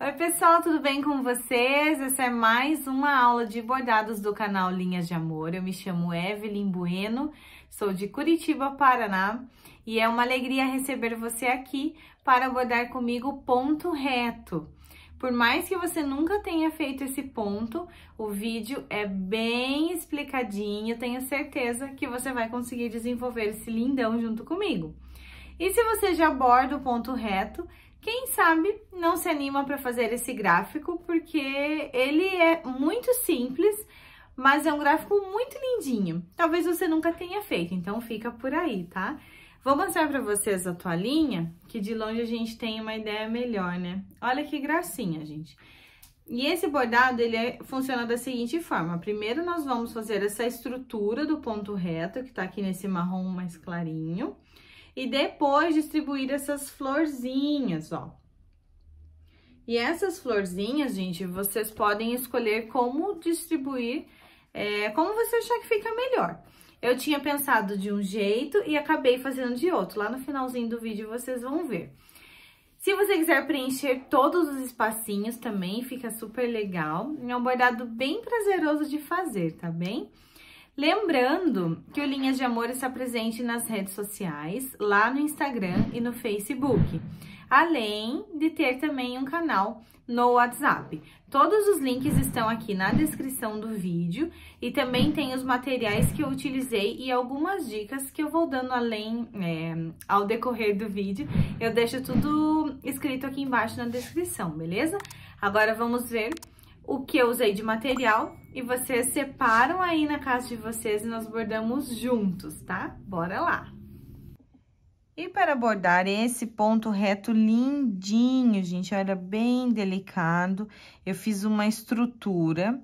Oi pessoal, tudo bem com vocês? Essa é mais uma aula de bordados do canal Linhas de Amor. Eu me chamo Evelyn Bueno, sou de Curitiba, Paraná, e é uma alegria receber você aqui para bordar comigo ponto reto. Por mais que você nunca tenha feito esse ponto, o vídeo é bem explicadinho, tenho certeza que você vai conseguir desenvolver esse lindão junto comigo. E se você já borda o ponto reto, quem sabe não se anima para fazer esse gráfico, porque ele é muito simples, mas é um gráfico muito lindinho. Talvez você nunca tenha feito, então fica por aí, tá? Vou mostrar para vocês a toalhinha, que de longe a gente tem uma ideia melhor, né? Olha que gracinha, gente. E esse bordado, ele é, funciona da seguinte forma. Primeiro, nós vamos fazer essa estrutura do ponto reto, que tá aqui nesse marrom mais clarinho e depois distribuir essas florzinhas, ó. E essas florzinhas, gente, vocês podem escolher como distribuir, é, como você achar que fica melhor. Eu tinha pensado de um jeito e acabei fazendo de outro. Lá no finalzinho do vídeo vocês vão ver. Se você quiser preencher todos os espacinhos também, fica super legal. É um bordado bem prazeroso de fazer, tá bem? Lembrando que o Linhas de Amor está presente nas redes sociais, lá no Instagram e no Facebook, além de ter também um canal no WhatsApp. Todos os links estão aqui na descrição do vídeo e também tem os materiais que eu utilizei e algumas dicas que eu vou dando além é, ao decorrer do vídeo. Eu deixo tudo escrito aqui embaixo na descrição, beleza? Agora vamos ver o que eu usei de material e vocês separam aí na casa de vocês e nós bordamos juntos, tá? Bora lá! E para bordar esse ponto reto lindinho, gente, olha, bem delicado, eu fiz uma estrutura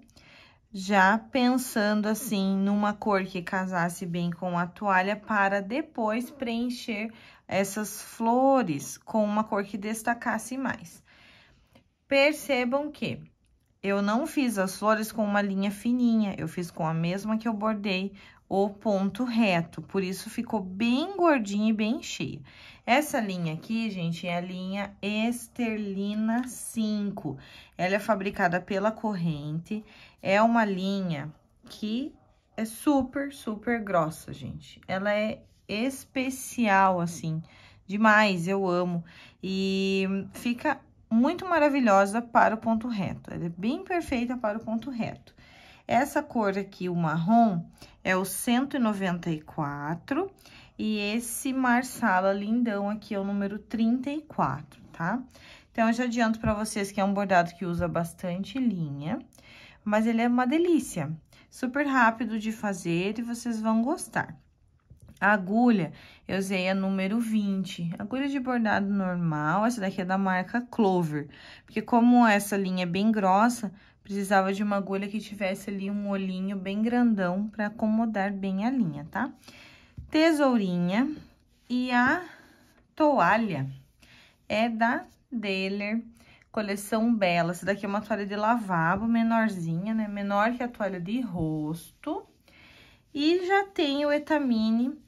já pensando assim numa cor que casasse bem com a toalha para depois preencher essas flores com uma cor que destacasse mais. Percebam que eu não fiz as flores com uma linha fininha, eu fiz com a mesma que eu bordei o ponto reto, por isso ficou bem gordinha e bem cheia. Essa linha aqui, gente, é a linha Esterlina 5. Ela é fabricada pela corrente, é uma linha que é super, super grossa, gente. Ela é especial, assim, demais, eu amo. E fica muito maravilhosa para o ponto reto. Ela é bem perfeita para o ponto reto. Essa cor aqui, o marrom, é o 194. E esse marsala lindão aqui é o número 34, tá? Então, eu já adianto para vocês que é um bordado que usa bastante linha, mas ele é uma delícia. Super rápido de fazer e vocês vão gostar. A agulha, eu usei a número 20, agulha de bordado normal, essa daqui é da marca Clover, porque como essa linha é bem grossa, precisava de uma agulha que tivesse ali um olhinho bem grandão para acomodar bem a linha, tá? Tesourinha e a toalha é da Deller, coleção Bela. Essa daqui é uma toalha de lavabo, menorzinha, né? Menor que a toalha de rosto. E já tem o etamine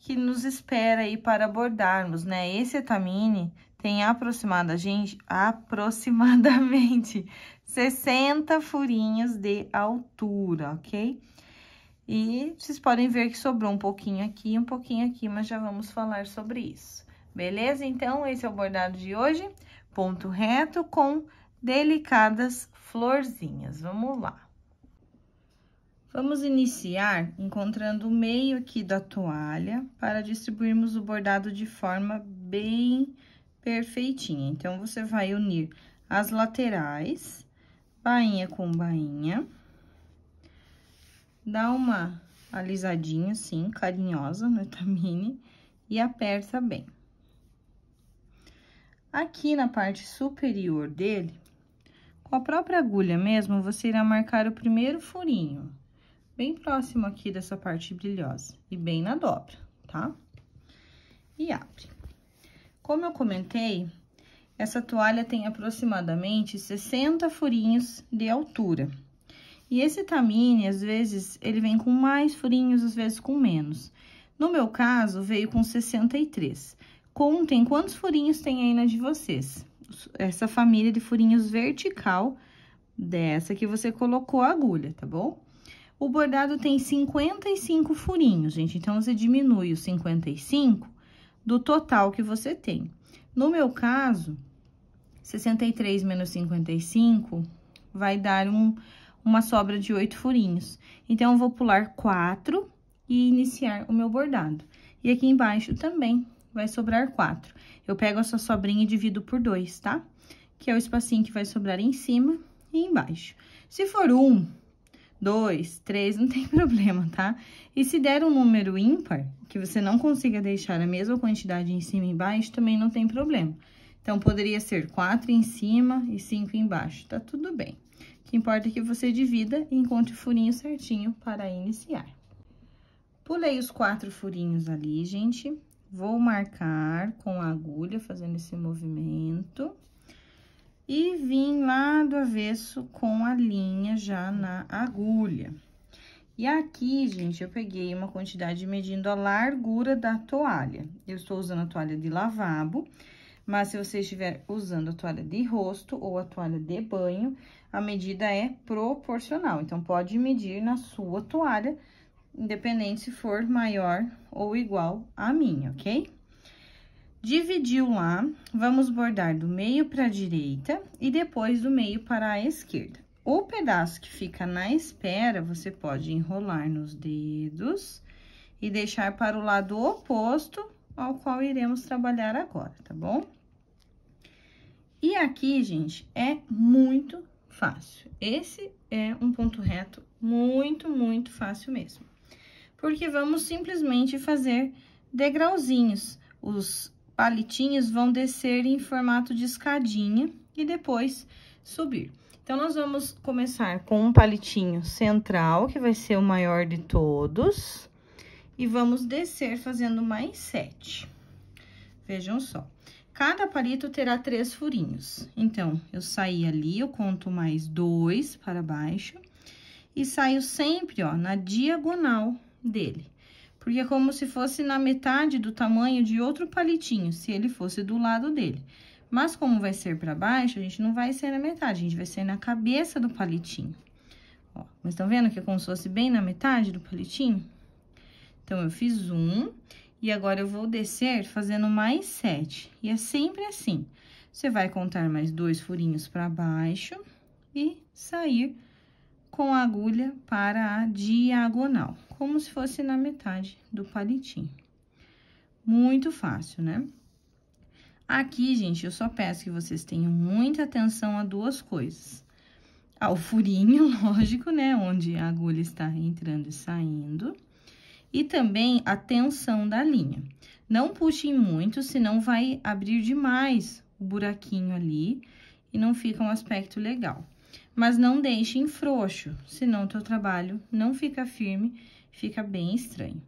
que nos espera aí para abordarmos, né? Esse etamine tem aproximada, gente, aproximadamente 60 furinhos de altura, ok? E vocês podem ver que sobrou um pouquinho aqui, um pouquinho aqui, mas já vamos falar sobre isso. Beleza? Então, esse é o bordado de hoje, ponto reto com delicadas florzinhas. Vamos lá. Vamos iniciar encontrando o meio aqui da toalha para distribuirmos o bordado de forma bem perfeitinha. Então, você vai unir as laterais, bainha com bainha, dá uma alisadinha assim, carinhosa no etamine e aperta bem. Aqui na parte superior dele, com a própria agulha mesmo, você irá marcar o primeiro furinho bem próximo aqui dessa parte brilhosa e bem na dobra, tá? E abre. Como eu comentei, essa toalha tem aproximadamente 60 furinhos de altura. E esse tamine, às vezes, ele vem com mais furinhos, às vezes com menos. No meu caso, veio com 63. Contem quantos furinhos tem aí na de vocês. Essa família de furinhos vertical dessa que você colocou a agulha, tá bom? O bordado tem 55 furinhos, gente, então, você diminui os 55 do total que você tem. No meu caso, 63 menos 55 vai dar um, uma sobra de oito furinhos. Então, eu vou pular quatro e iniciar o meu bordado. E aqui embaixo também vai sobrar quatro. Eu pego essa sobrinha e divido por dois, tá? Que é o espacinho que vai sobrar em cima e embaixo. Se for um, dois, três, não tem problema, tá? E se der um número ímpar, que você não consiga deixar a mesma quantidade em cima e embaixo, também não tem problema. Então, poderia ser quatro em cima e cinco embaixo, tá tudo bem. O que importa é que você divida e encontre o furinho certinho para iniciar. Pulei os quatro furinhos ali, gente. Vou marcar com a agulha, fazendo esse movimento e vim lá do avesso com a linha já na agulha. E aqui, gente, eu peguei uma quantidade medindo a largura da toalha. Eu estou usando a toalha de lavabo, mas se você estiver usando a toalha de rosto ou a toalha de banho, a medida é proporcional. Então, pode medir na sua toalha, independente se for maior ou igual à minha, ok? Dividiu lá, vamos bordar do meio para a direita e depois do meio para a esquerda. O pedaço que fica na espera, você pode enrolar nos dedos e deixar para o lado oposto ao qual iremos trabalhar agora, tá bom? E aqui, gente, é muito fácil. Esse é um ponto reto muito, muito fácil mesmo. Porque vamos simplesmente fazer degrauzinhos. Os palitinhos vão descer em formato de escadinha e depois subir. Então, nós vamos começar com um palitinho central, que vai ser o maior de todos, e vamos descer fazendo mais sete. Vejam só. Cada palito terá três furinhos. Então, eu saí ali, eu conto mais dois para baixo, e saio sempre, ó, na diagonal dele porque é como se fosse na metade do tamanho de outro palitinho, se ele fosse do lado dele. Mas como vai ser para baixo, a gente não vai ser na metade, a gente vai ser na cabeça do palitinho. Ó, mas estão vendo que é como se fosse bem na metade do palitinho? Então, eu fiz um, e agora eu vou descer fazendo mais sete. E é sempre assim. Você vai contar mais dois furinhos para baixo e sair com a agulha para a diagonal, como se fosse na metade do palitinho. Muito fácil, né? Aqui, gente, eu só peço que vocês tenham muita atenção a duas coisas. Ao furinho, lógico, né? Onde a agulha está entrando e saindo. E também a tensão da linha. Não puxem muito, senão vai abrir demais o buraquinho ali e não fica um aspecto legal mas não deixe em frouxo, senão o teu trabalho não fica firme, fica bem estranho.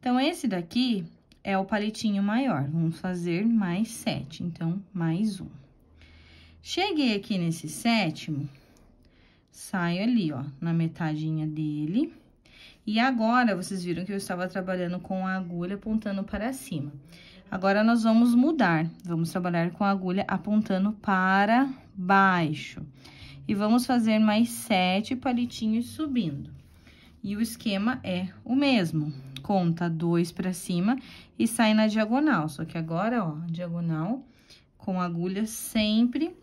Então, esse daqui é o palitinho maior, vamos fazer mais sete, então, mais um. Cheguei aqui nesse sétimo, saio ali, ó, na metadinha dele. E agora, vocês viram que eu estava trabalhando com a agulha apontando para cima. Agora, nós vamos mudar, vamos trabalhar com a agulha apontando para baixo. Baixo. E vamos fazer mais sete palitinhos subindo. E o esquema é o mesmo. Conta dois pra cima e sai na diagonal. Só que agora, ó, diagonal com a agulha sempre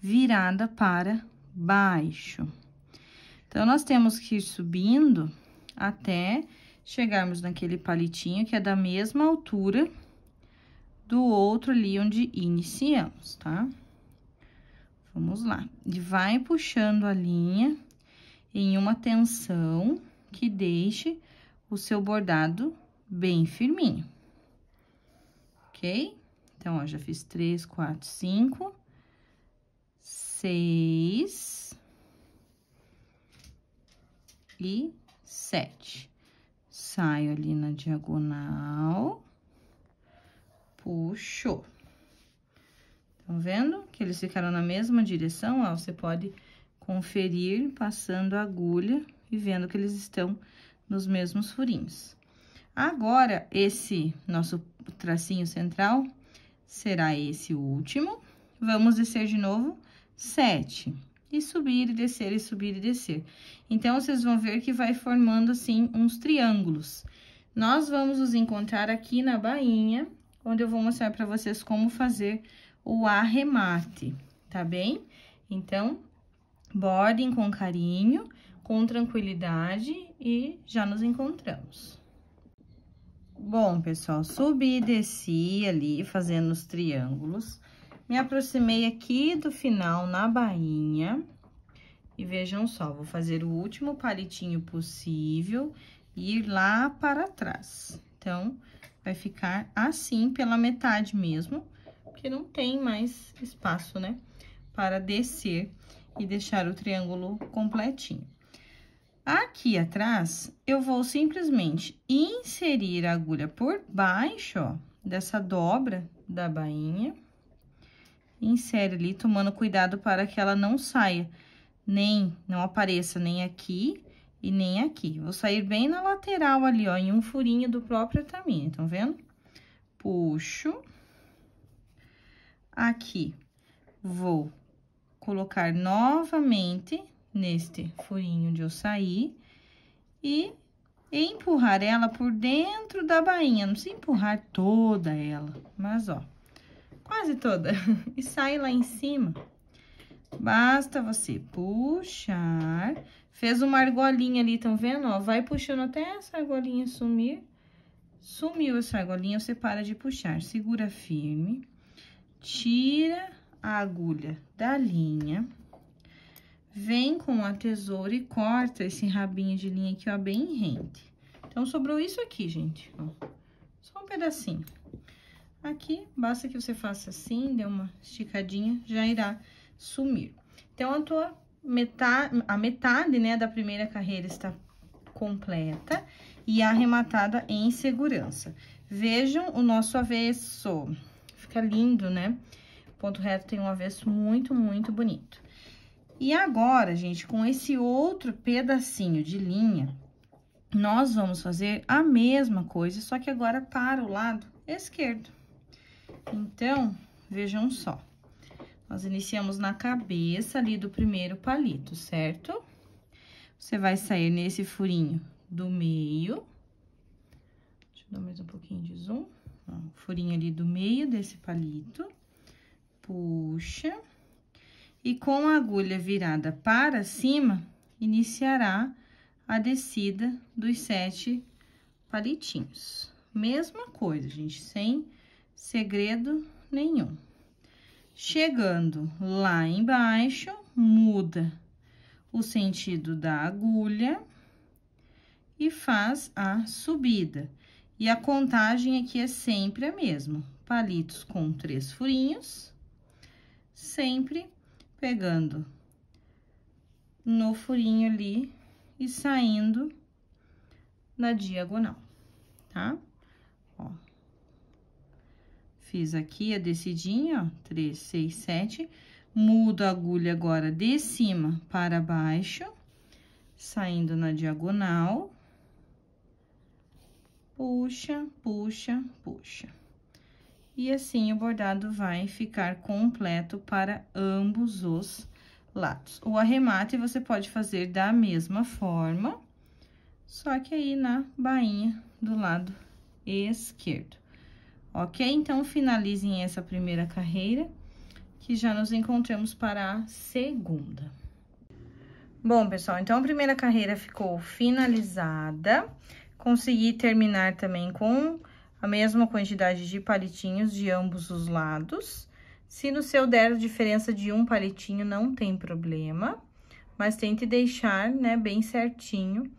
virada para baixo. Então, nós temos que ir subindo até chegarmos naquele palitinho que é da mesma altura do outro ali onde iniciamos, tá? Tá? Vamos lá. E vai puxando a linha em uma tensão que deixe o seu bordado bem firminho. Ok? Então, ó, já fiz três, quatro, cinco, seis e sete. Saio ali na diagonal, puxo. Estão vendo que eles ficaram na mesma direção? Ó, ah, você pode conferir passando a agulha e vendo que eles estão nos mesmos furinhos. Agora, esse nosso tracinho central será esse último. Vamos descer de novo sete. E subir, e descer, e subir, e descer. Então, vocês vão ver que vai formando, assim, uns triângulos. Nós vamos nos encontrar aqui na bainha, onde eu vou mostrar para vocês como fazer o arremate, tá bem? Então, bordem com carinho, com tranquilidade e já nos encontramos. Bom, pessoal, subi e desci ali, fazendo os triângulos. Me aproximei aqui do final na bainha. E vejam só, vou fazer o último palitinho possível e ir lá para trás. Então, vai ficar assim pela metade mesmo porque não tem mais espaço, né? Para descer e deixar o triângulo completinho. Aqui atrás, eu vou simplesmente inserir a agulha por baixo, ó, dessa dobra da bainha. Insere ali, tomando cuidado para que ela não saia, nem, não apareça nem aqui e nem aqui. Vou sair bem na lateral ali, ó, em um furinho do próprio tamanho, estão vendo? Puxo aqui, vou colocar novamente neste furinho de eu sair e empurrar ela por dentro da bainha. Não se empurrar toda ela, mas ó, quase toda. e sai lá em cima. Basta você puxar. Fez uma argolinha ali, estão vendo? Ó, vai puxando até essa argolinha sumir. Sumiu essa argolinha, você para de puxar. Segura firme tira a agulha da linha, vem com a tesoura e corta esse rabinho de linha aqui, ó, bem rente. Então, sobrou isso aqui, gente, ó, só um pedacinho. Aqui, basta que você faça assim, dê uma esticadinha, já irá sumir. Então, a tua metade, a metade, né, da primeira carreira está completa e arrematada em segurança. Vejam o nosso avesso fica lindo, né? O ponto reto tem um avesso muito, muito bonito. E agora, gente, com esse outro pedacinho de linha, nós vamos fazer a mesma coisa, só que agora para o lado esquerdo. Então, vejam só. Nós iniciamos na cabeça ali do primeiro palito, certo? Você vai sair nesse furinho do meio. Deixa eu dar mais um pouquinho de zoom um furinho ali do meio desse palito, puxa, e com a agulha virada para cima, iniciará a descida dos sete palitinhos. Mesma coisa, gente, sem segredo nenhum. Chegando lá embaixo, muda o sentido da agulha e faz a subida. E a contagem aqui é sempre a mesma. Palitos com três furinhos, sempre pegando no furinho ali e saindo na diagonal, tá? Ó. Fiz aqui a descidinha, ó, três, seis, sete. Mudo a agulha agora de cima para baixo, saindo na diagonal puxa, puxa, puxa. E assim, o bordado vai ficar completo para ambos os lados. O arremate você pode fazer da mesma forma, só que aí na bainha do lado esquerdo. Ok? Então, finalizem essa primeira carreira, que já nos encontramos para a segunda. Bom, pessoal, então, a primeira carreira ficou finalizada. Consegui terminar também com a mesma quantidade de palitinhos de ambos os lados. Se no seu der diferença de um palitinho, não tem problema, mas tente deixar, né, bem certinho,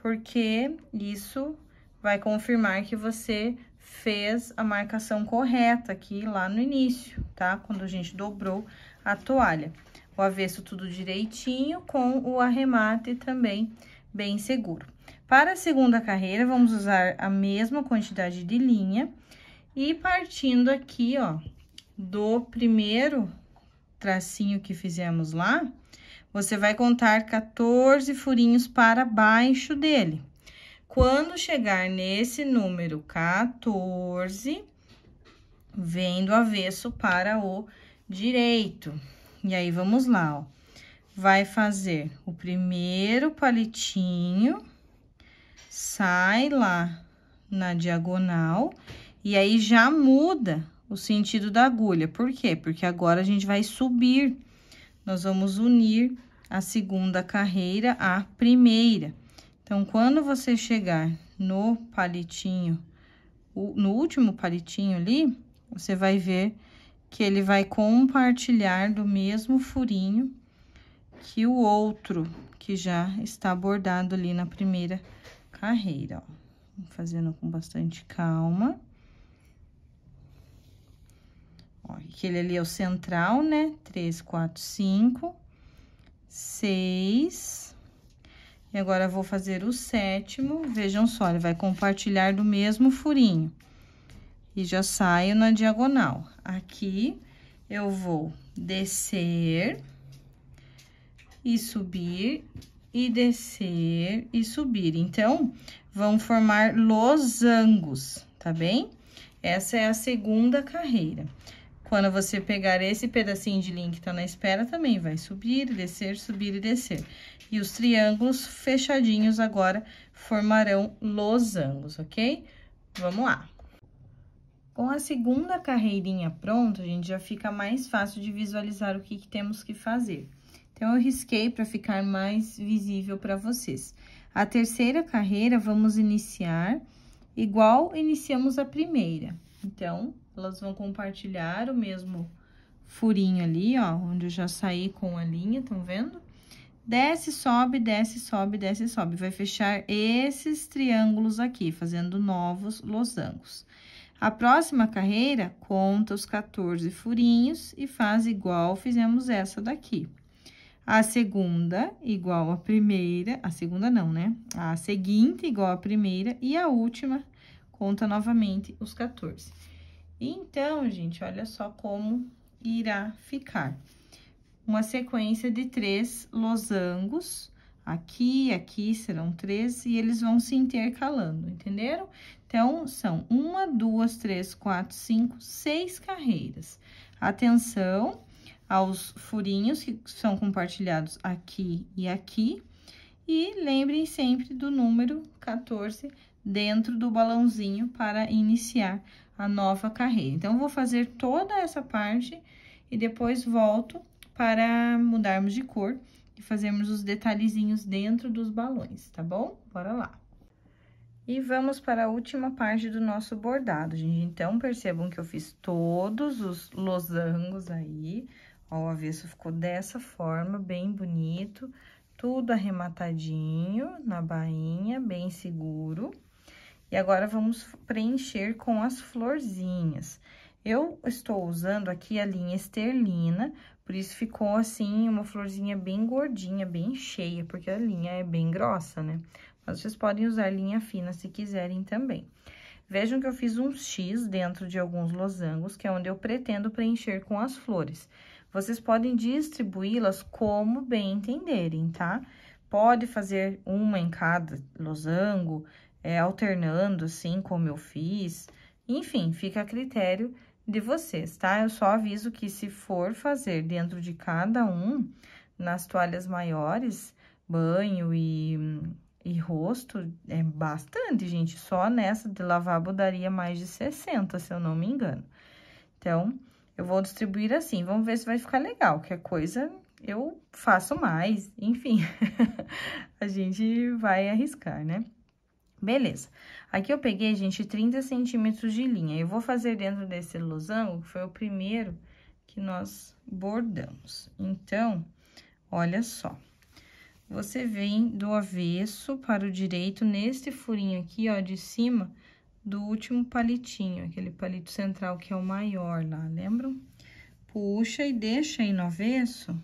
porque isso vai confirmar que você fez a marcação correta aqui lá no início, tá? Quando a gente dobrou a toalha. O avesso tudo direitinho, com o arremate também bem seguro. Para a segunda carreira, vamos usar a mesma quantidade de linha e partindo aqui, ó, do primeiro tracinho que fizemos lá, você vai contar 14 furinhos para baixo dele. Quando chegar nesse número 14, vem do avesso para o direito. E aí, vamos lá, ó. Vai fazer o primeiro palitinho sai lá na diagonal e aí já muda o sentido da agulha. Por quê? Porque agora a gente vai subir. Nós vamos unir a segunda carreira à primeira. Então, quando você chegar no palitinho, no último palitinho ali, você vai ver que ele vai compartilhar do mesmo furinho que o outro que já está bordado ali na primeira carreira carreira, ó. Fazendo com bastante calma. Ó, aquele ali é o central, né? Três, quatro, cinco, seis. E agora, vou fazer o sétimo. Vejam só, ele vai compartilhar do mesmo furinho. E já saio na diagonal. Aqui, eu vou descer e subir e descer e subir. Então, vão formar losangos, tá bem? Essa é a segunda carreira. Quando você pegar esse pedacinho de linha que tá na espera, também vai subir, descer, subir e descer. E os triângulos fechadinhos agora formarão losangos, ok? Vamos lá. Com a segunda carreirinha pronta, a gente já fica mais fácil de visualizar o que, que temos que fazer. Então, eu risquei para ficar mais visível para vocês. A terceira carreira, vamos iniciar igual iniciamos a primeira. Então, elas vão compartilhar o mesmo furinho ali, ó, onde eu já saí com a linha, estão vendo? Desce, sobe, desce, sobe, desce, sobe. Vai fechar esses triângulos aqui, fazendo novos losangos. A próxima carreira, conta os 14 furinhos e faz igual fizemos essa daqui a segunda igual à primeira, a segunda não, né? A seguinte igual à primeira e a última conta novamente os 14. Então, gente, olha só como irá ficar. Uma sequência de três losangos, aqui, aqui serão três, e eles vão se intercalando, entenderam? Então, são uma, duas, três, quatro, cinco, seis carreiras. Atenção, aos furinhos que são compartilhados aqui e aqui. E lembrem sempre do número 14 dentro do balãozinho para iniciar a nova carreira. Então, vou fazer toda essa parte e depois volto para mudarmos de cor e fazermos os detalhezinhos dentro dos balões, tá bom? Bora lá! E vamos para a última parte do nosso bordado, gente. Então, percebam que eu fiz todos os losangos aí, Ó, o avesso ficou dessa forma, bem bonito, tudo arrematadinho na bainha, bem seguro. E agora, vamos preencher com as florzinhas. Eu estou usando aqui a linha esterlina, por isso ficou assim uma florzinha bem gordinha, bem cheia, porque a linha é bem grossa, né? Mas vocês podem usar linha fina se quiserem também. Vejam que eu fiz um X dentro de alguns losangos, que é onde eu pretendo preencher com as flores. Vocês podem distribuí-las como bem entenderem, tá? Pode fazer uma em cada losango, é, alternando assim como eu fiz. Enfim, fica a critério de vocês, tá? Eu só aviso que se for fazer dentro de cada um, nas toalhas maiores, banho e, e rosto, é bastante, gente. Só nessa de lavabo daria mais de 60, se eu não me engano. Então, eu vou distribuir assim, vamos ver se vai ficar legal, que a coisa eu faço mais, enfim, a gente vai arriscar, né? Beleza. Aqui eu peguei, gente, 30 centímetros de linha. Eu vou fazer dentro desse losango, que foi o primeiro que nós bordamos. Então, olha só. Você vem do avesso para o direito, neste furinho aqui, ó, de cima, do último palitinho, aquele palito central que é o maior lá, lembram? Puxa e deixa aí no avesso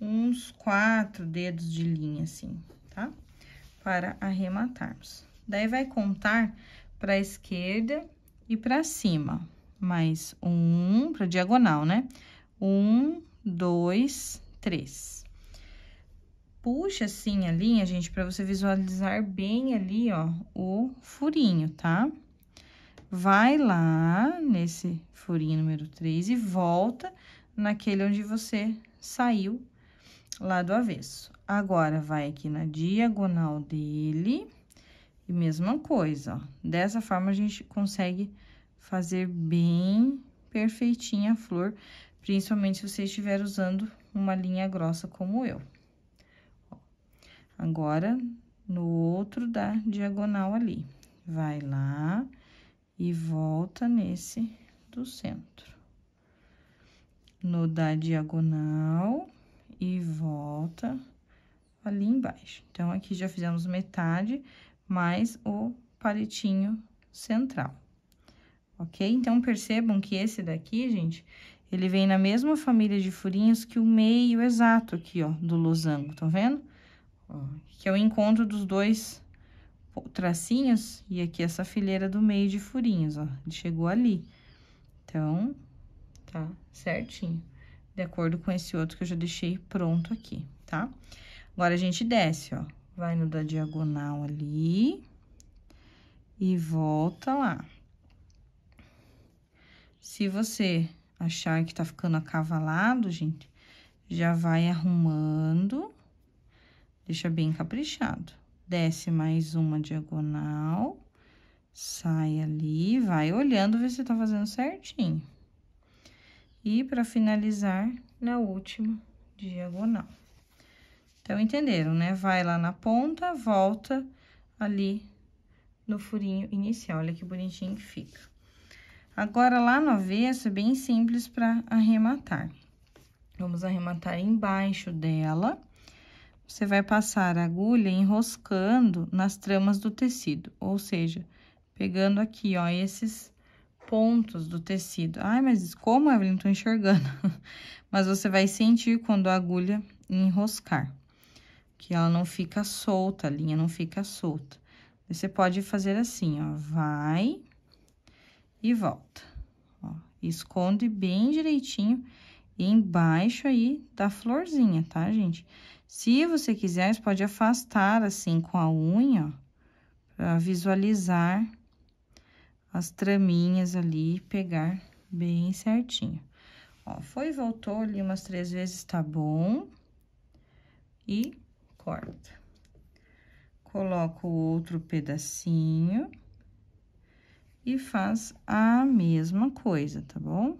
uns quatro dedos de linha, assim, tá? Para arrematarmos. Daí, vai contar para a esquerda e para cima, mais um, para diagonal, né? Um, dois, três puxa assim a linha, gente, para você visualizar bem ali, ó, o furinho, tá? Vai lá nesse furinho número 3 e volta naquele onde você saiu lá do avesso. Agora, vai aqui na diagonal dele e mesma coisa, ó. Dessa forma, a gente consegue fazer bem perfeitinha a flor, principalmente se você estiver usando uma linha grossa como eu. Agora, no outro da diagonal ali. Vai lá e volta nesse do centro. No da diagonal e volta ali embaixo. Então, aqui já fizemos metade, mais o palitinho central. Ok? Então, percebam que esse daqui, gente, ele vem na mesma família de furinhos que o meio exato aqui, ó, do losango, tá vendo? ó, que é o encontro dos dois tracinhos e aqui essa fileira do meio de furinhos, ó. Ele chegou ali. Então, tá certinho. De acordo com esse outro que eu já deixei pronto aqui, tá? Agora, a gente desce, ó. Vai no da diagonal ali e volta lá. Se você achar que tá ficando acavalado, gente, já vai arrumando Deixa bem caprichado. Desce mais uma diagonal, sai ali, vai olhando ver se tá fazendo certinho. E pra finalizar, na última diagonal. Então, entenderam, né? Vai lá na ponta, volta ali no furinho inicial. Olha que bonitinho que fica. Agora, lá no avesso, é bem simples para arrematar. Vamos arrematar embaixo dela você vai passar a agulha enroscando nas tramas do tecido, ou seja, pegando aqui, ó, esses pontos do tecido. Ai, mas como, Evelyn? Não tô enxergando. mas você vai sentir quando a agulha enroscar, que ela não fica solta, a linha não fica solta. Você pode fazer assim, ó, vai e volta, ó, esconde bem direitinho embaixo aí da florzinha, tá, gente? Se você quiser, você pode afastar assim com a unha, para visualizar as traminhas ali, pegar bem certinho. Ó, foi e voltou ali umas três vezes, tá bom? E corta. Coloca o outro pedacinho e faz a mesma coisa, tá bom?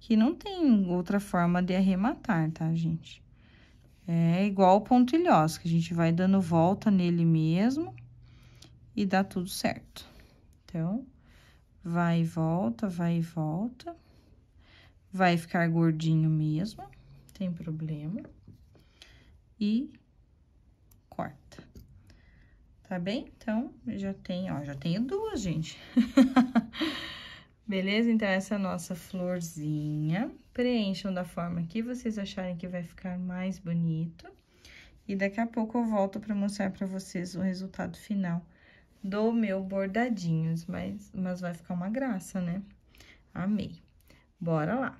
Que não tem outra forma de arrematar, tá, gente? É igual o pontilhós, que a gente vai dando volta nele mesmo e dá tudo certo. Então, vai e volta, vai e volta. Vai ficar gordinho mesmo, tem problema. E corta. Tá bem? Então, já tem, ó, já tenho duas, gente. Beleza? Então, essa é a nossa florzinha. Preencham da forma que vocês acharem que vai ficar mais bonito. E daqui a pouco eu volto para mostrar para vocês o resultado final do meu bordadinhos, mas, mas vai ficar uma graça, né? Amei. Bora lá.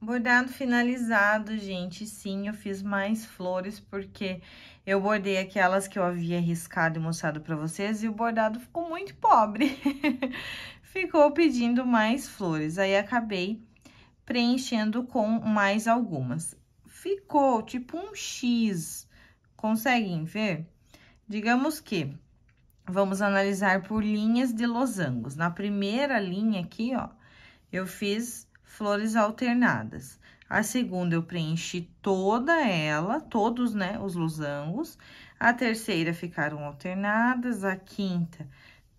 Bordado finalizado, gente. Sim, eu fiz mais flores, porque eu bordei aquelas que eu havia riscado e mostrado pra vocês, e o bordado ficou muito pobre. ficou pedindo mais flores. Aí, acabei preenchendo com mais algumas. Ficou tipo um X, conseguem ver? Digamos que vamos analisar por linhas de losangos. Na primeira linha aqui, ó, eu fiz flores alternadas. A segunda eu preenchi toda ela, todos, né, os losangos. A terceira ficaram alternadas, a quinta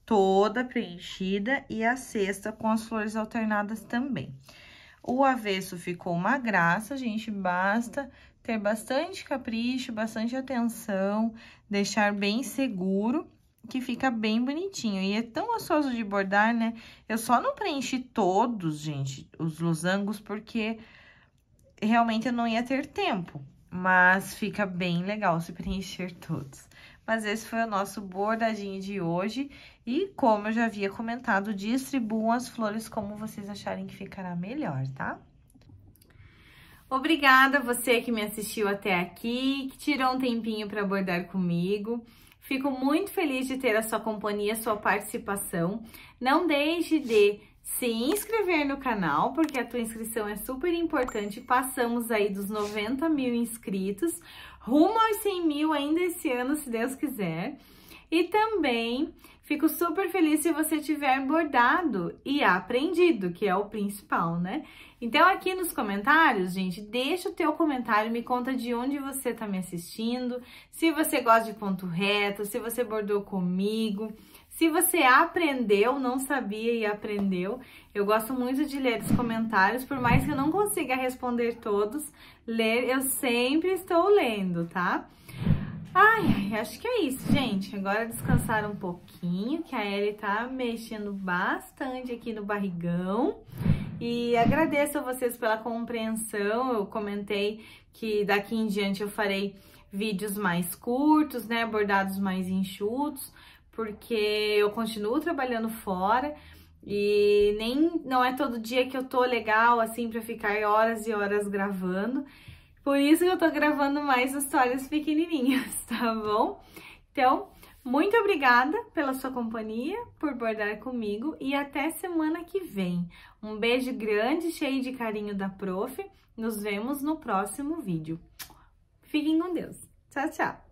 toda preenchida e a cesta com as flores alternadas também. O avesso ficou uma graça, gente, basta ter bastante capricho, bastante atenção, deixar bem seguro, que fica bem bonitinho. E é tão gostoso de bordar, né? Eu só não preenchi todos, gente, os losangos, porque realmente eu não ia ter tempo. Mas fica bem legal se preencher todos. Mas esse foi o nosso bordadinho de hoje. E como eu já havia comentado, distribuam as flores como vocês acharem que ficará melhor, tá? Obrigada a você que me assistiu até aqui, que tirou um tempinho para bordar comigo. Fico muito feliz de ter a sua companhia, a sua participação. Não deixe de se inscrever no canal, porque a tua inscrição é super importante. Passamos aí dos 90 mil inscritos rumo aos 100 mil ainda esse ano, se Deus quiser. E também fico super feliz se você tiver bordado e aprendido, que é o principal, né? Então aqui nos comentários, gente, deixa o teu comentário, me conta de onde você está me assistindo, se você gosta de ponto reto, se você bordou comigo, se você aprendeu, não sabia e aprendeu, eu gosto muito de ler os comentários, por mais que eu não consiga responder todos, ler eu sempre estou lendo, tá? Ai, acho que é isso, gente. Agora descansar um pouquinho, que a Ellie tá mexendo bastante aqui no barrigão. E agradeço a vocês pela compreensão. Eu comentei que daqui em diante eu farei vídeos mais curtos, né, bordados mais enxutos, porque eu continuo trabalhando fora e nem não é todo dia que eu tô legal assim para ficar horas e horas gravando. Por isso que eu tô gravando mais histórias pequenininhas, tá bom? Então, muito obrigada pela sua companhia, por bordar comigo e até semana que vem. Um beijo grande, cheio de carinho da prof. Nos vemos no próximo vídeo. Fiquem com Deus. Tchau, tchau.